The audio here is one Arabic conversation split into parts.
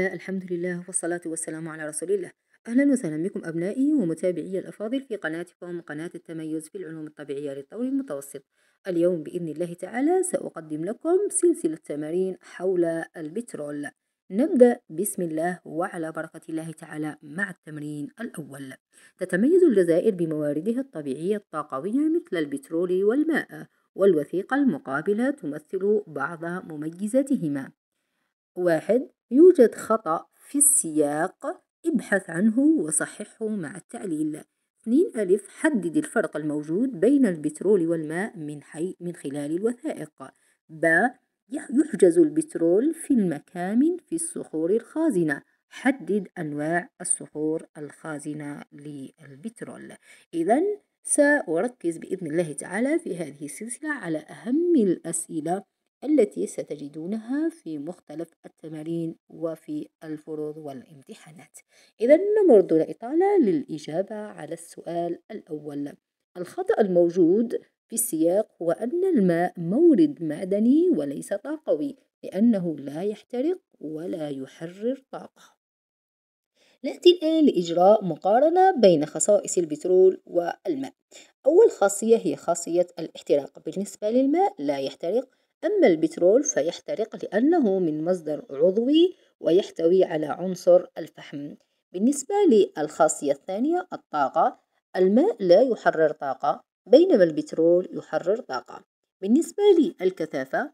لله الحمد لله والصلاة والسلام على رسول الله أهلا وسهلا بكم أبنائي ومتابعي الأفاضل في قناتكم قناة التميز في العلوم الطبيعية للطور المتوسط اليوم بإذن الله تعالى سأقدم لكم سلسلة تمارين حول البترول نبدأ بسم الله وعلى بركة الله تعالى مع التمرين الأول تتميز الجزائر بمواردها الطبيعية الطاقوية مثل البترول والماء والوثيقة المقابلة تمثل بعض مميزاتهما واحد يوجد خطأ في السياق ابحث عنه وصححه مع التعليل 2 ألف حدد الفرق الموجود بين البترول والماء من, حي... من خلال الوثائق ب يحجز البترول في المكامن في الصخور الخازنة حدد أنواع الصخور الخازنة للبترول إذا سأركز بإذن الله تعالى في هذه السلسلة على أهم الأسئلة التي ستجدونها في مختلف التمارين وفي الفروض والامتحانات إذا نمر دون إطالة للإجابة على السؤال الأول الخطأ الموجود في السياق هو أن الماء مورد معدني وليس طاقوي لأنه لا يحترق ولا يحرر طاقة نأتي الآن لإجراء مقارنة بين خصائص البترول والماء أول خاصية هي خاصية الاحتراق بالنسبة للماء لا يحترق أما البترول فيحترق لأنه من مصدر عضوي ويحتوي على عنصر الفحم بالنسبة للخاصية الثانية الطاقة الماء لا يحرر طاقة بينما البترول يحرر طاقة بالنسبة للكثافة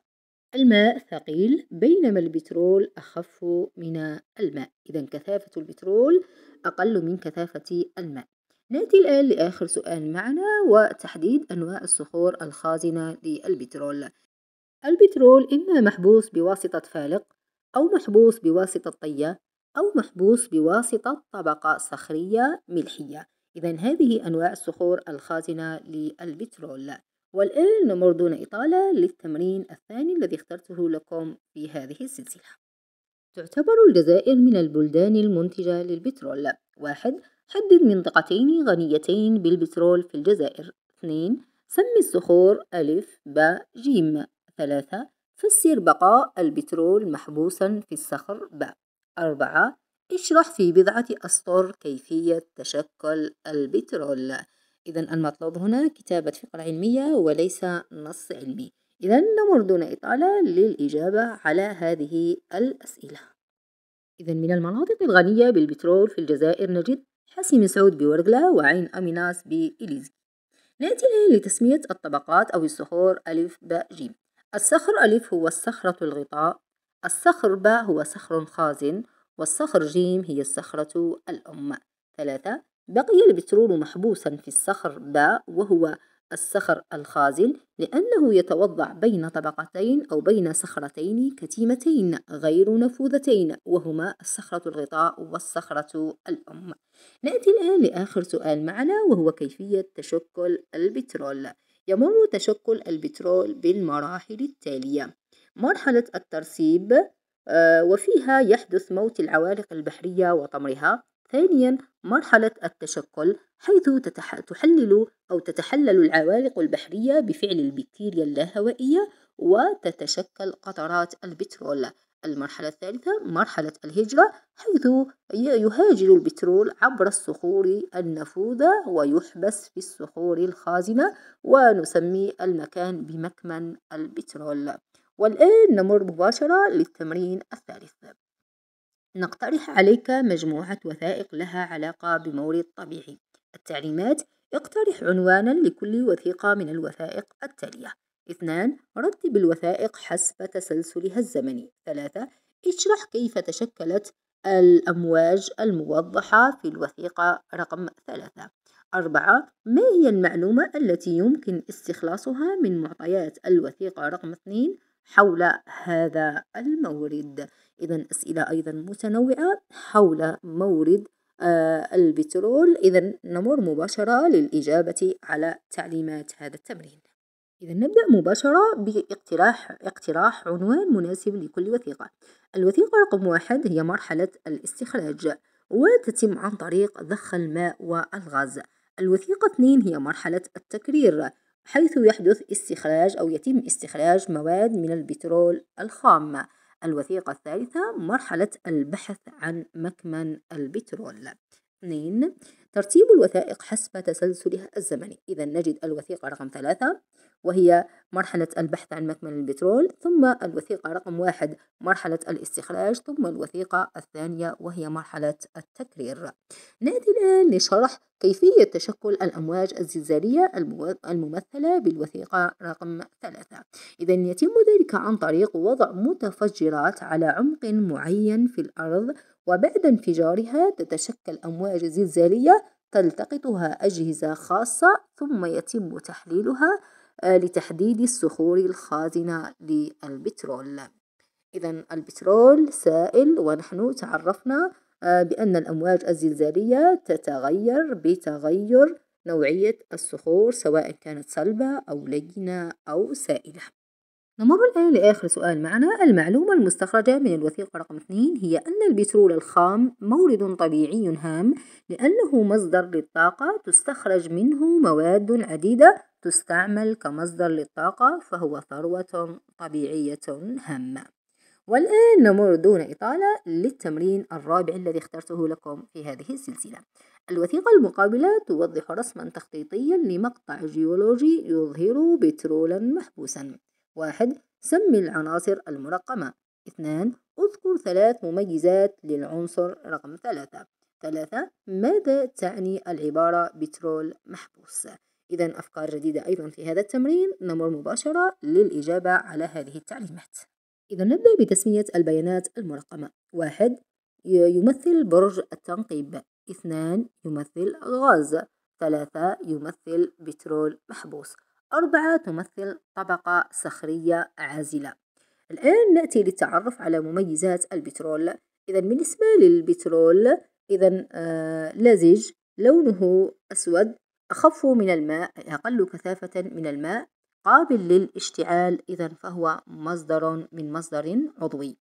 الماء ثقيل بينما البترول أخف من الماء إذا كثافة البترول أقل من كثافة الماء نأتي الآن لآخر سؤال معنا وتحديد أنواع الصخور الخازنة للبترول البترول إما محبوس بواسطة فالق أو محبوس بواسطة طية أو محبوس بواسطة طبقة صخرية ملحية إذا هذه أنواع الصخور الخازنة للبترول والآن نمر دون إطالة للتمرين الثاني الذي اخترته لكم في هذه السلسلة تعتبر الجزائر من البلدان المنتجة للبترول واحد حدد منطقتين غنيتين بالبترول في الجزائر اثنين سمي الصخور ألف ب جيم ثلاثة فسر بقاء البترول محبوسا في الصخر ب أربعة اشرح في بضعة أسطر كيفية تشكل البترول إذا المطلوب هنا كتابة فقرة علمية وليس نص علمي إذا نمر دون إطالة للإجابة على هذه الأسئلة إذا من المناطق الغنية بالبترول في الجزائر نجد حسي سعود بورقلة وعين أميناس بإليزي نأتي الآن لتسمية الطبقات أو الصخور ألف باء جيم الصخر ألف هو الصخرة الغطاء الصخر باء هو صخر خازن والصخر جيم هي الصخرة الأم ثلاثة بقي البترول محبوسا في الصخر باء وهو الصخر الخازن لأنه يتوضع بين طبقتين أو بين صخرتين كتيمتين غير نفوذتين وهما الصخرة الغطاء والصخرة الأم نأتي الآن لآخر سؤال معنا وهو كيفية تشكل البترول يمر تشكل البترول بالمراحل التالية مرحلة الترسيب آه، وفيها يحدث موت العوالق البحرية وطمرها ثانيا مرحلة التشكل حيث تحلل أو تتحلل العوالق البحرية بفعل البكتيريا اللاهوائية وتتشكل قطرات البترول المرحلة الثالثة مرحلة الهجرة حيث يهاجر البترول عبر الصخور النفوذة ويحبس في الصخور الخازنة ونسمي المكان بمكمن البترول والآن نمر مباشرة للتمرين الثالث نقترح عليك مجموعة وثائق لها علاقة بمورد طبيعي التعليمات اقترح عنوانا لكل وثيقة من الوثائق التالية اثنان رتب الوثائق حسب تسلسلها الزمني ثلاثة اشرح كيف تشكلت الأمواج الموضحة في الوثيقة رقم ثلاثة أربعة ما هي المعلومة التي يمكن استخلاصها من معطيات الوثيقة رقم اثنين حول هذا المورد إذا أسئلة أيضا متنوعة حول مورد آه البترول إذا نمر مباشرة للإجابة على تعليمات هذا التمرين إذا نبدأ مباشرة باقتراح اقتراح عنوان مناسب لكل وثيقة الوثيقة رقم واحد هي مرحلة الاستخراج وتتم عن طريق ضخ الماء والغاز الوثيقة اثنين هي مرحلة التكرير حيث يحدث استخراج أو يتم استخراج مواد من البترول الخام الوثيقة الثالثة مرحلة البحث عن مكمن البترول اثنين ترتيب الوثائق حسب تسلسلها الزمني إذا نجد الوثيقة رقم ثلاثة وهي مرحلة البحث عن مكمن البترول ثم الوثيقة رقم واحد مرحلة الاستخراج ثم الوثيقة الثانية وهي مرحلة التكرير نأتي الآن لشرح كيفية تشكل الأمواج الزلزالية الممثلة بالوثيقة رقم ثلاثة إذا يتم ذلك عن طريق وضع متفجرات على عمق معين في الأرض وبعد انفجارها تتشكل أمواج زلزالية تلتقطها أجهزة خاصة ثم يتم تحليلها آه، لتحديد الصخور الخازنة للبترول إذا البترول سائل ونحن تعرفنا آه، بأن الأمواج الزلزالية تتغير بتغير نوعية الصخور سواء كانت صلبة أو لينة أو سائلة نمر الآن لآخر سؤال معنا المعلومة المستخرجة من الوثيقة رقم 2 هي أن البترول الخام مورد طبيعي هام لأنه مصدر للطاقة تستخرج منه مواد عديدة تستعمل كمصدر للطاقة فهو ثروة طبيعية هامة والآن نمر دون إطالة للتمرين الرابع الذي اخترته لكم في هذه السلسلة الوثيقة المقابلة توضح رسما تخطيطيا لمقطع جيولوجي يظهر بترولا محبوسا واحد سمي العناصر المرقمة اثنان اذكر ثلاث مميزات للعنصر رقم ثلاثة ثلاثة ماذا تعني العبارة بترول محبوس؟ إذا أفكار جديدة أيضا في هذا التمرين نمر مباشرة للإجابة على هذه التعليمات إذا نبدأ بتسمية البيانات المرقمة واحد يمثل برج التنقيب اثنان يمثل غاز ثلاثة يمثل بترول محبوس أربعة تمثل طبقة صخرية عازلة الآن نأتي للتعرف على مميزات البترول إذا بالنسبة للبترول إذا آه، لزج لونه أسود أخف من الماء أقل كثافة من الماء قابل للاشتعال إذا فهو مصدر من مصدر عضوي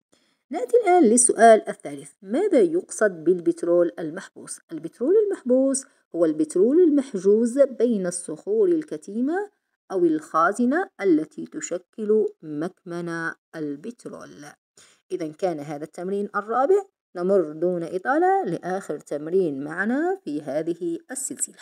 نأتي الآن للسؤال الثالث ماذا يقصد بالبترول المحبوس؟ البترول المحبوس هو البترول المحجوز بين الصخور الكتيمة أو الخازنة التي تشكل مكمن البترول إذا كان هذا التمرين الرابع نمر دون إطالة لآخر تمرين معنا في هذه السلسلة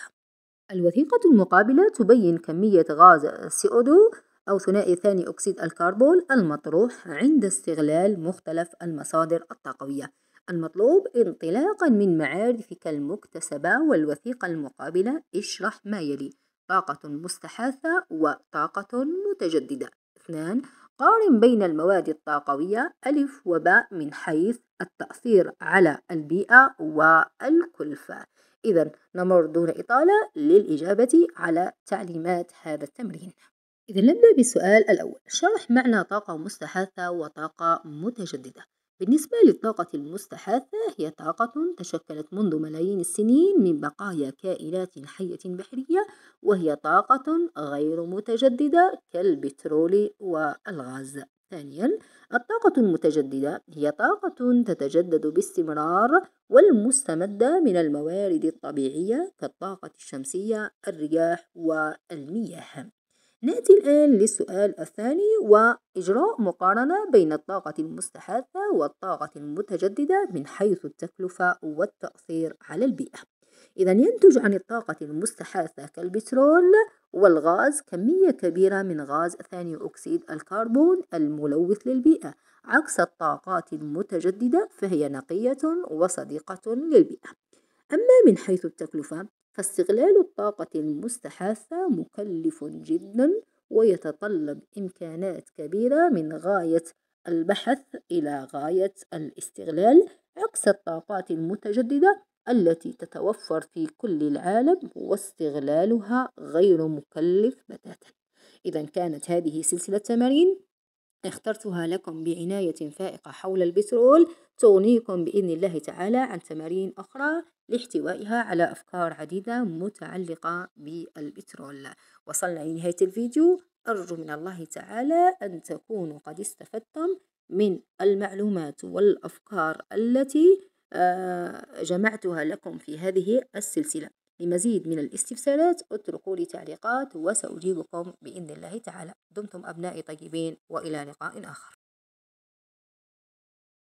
الوثيقة المقابلة تبين كمية غاز CO2 أو ثنائي ثاني أكسيد الكربون المطروح عند استغلال مختلف المصادر الطاقوية المطلوب انطلاقا من معارفك المكتسبة والوثيقة المقابلة اشرح ما يلي طاقة مستحاثة وطاقة متجددة اثنان قارن بين المواد الطاقوية ألف وباء من حيث التأثير على البيئة والكلفة إذا نمر دون إطالة للإجابة على تعليمات هذا التمرين إذا نبدأ بالسؤال الأول شرح معنى طاقة مستحاثة وطاقة متجددة بالنسبة للطاقة المستحاثة هي طاقة تشكلت منذ ملايين السنين من بقايا كائنات حية بحرية وهي طاقة غير متجددة كالبترول والغاز ثانيا الطاقة المتجددة هي طاقة تتجدد باستمرار والمستمدة من الموارد الطبيعية كالطاقة الشمسية الرياح والمياه نأتي الآن للسؤال الثاني وإجراء مقارنة بين الطاقة المستحاثة والطاقة المتجددة من حيث التكلفة والتأثير على البيئة إذا ينتج عن الطاقة المستحاثة كالبترول والغاز كمية كبيرة من غاز ثاني أكسيد الكربون الملوث للبيئة عكس الطاقات المتجددة فهي نقية وصديقة للبيئة أما من حيث التكلفة فاستغلال الطاقة المستحاثة مكلف جدا ويتطلب إمكانات كبيرة من غاية البحث إلى غاية الاستغلال عكس الطاقات المتجددة التي تتوفر في كل العالم واستغلالها غير مكلف بتاتا إذا كانت هذه سلسلة تمارين اخترتها لكم بعناية فائقة حول البترول تغنيكم بإذن الله تعالى عن تمارين أخرى لاحتوائها على أفكار عديدة متعلقة بالبترول وصلنا لنهاية الفيديو أرجو من الله تعالى أن تكونوا قد استفدتم من المعلومات والأفكار التي آه، جمعتها لكم في هذه السلسلة لمزيد من الاستفسارات اتركوا لي تعليقات وسأجيبكم بإذن الله تعالى دمتم أبنائي طيبين وإلى لقاء آخر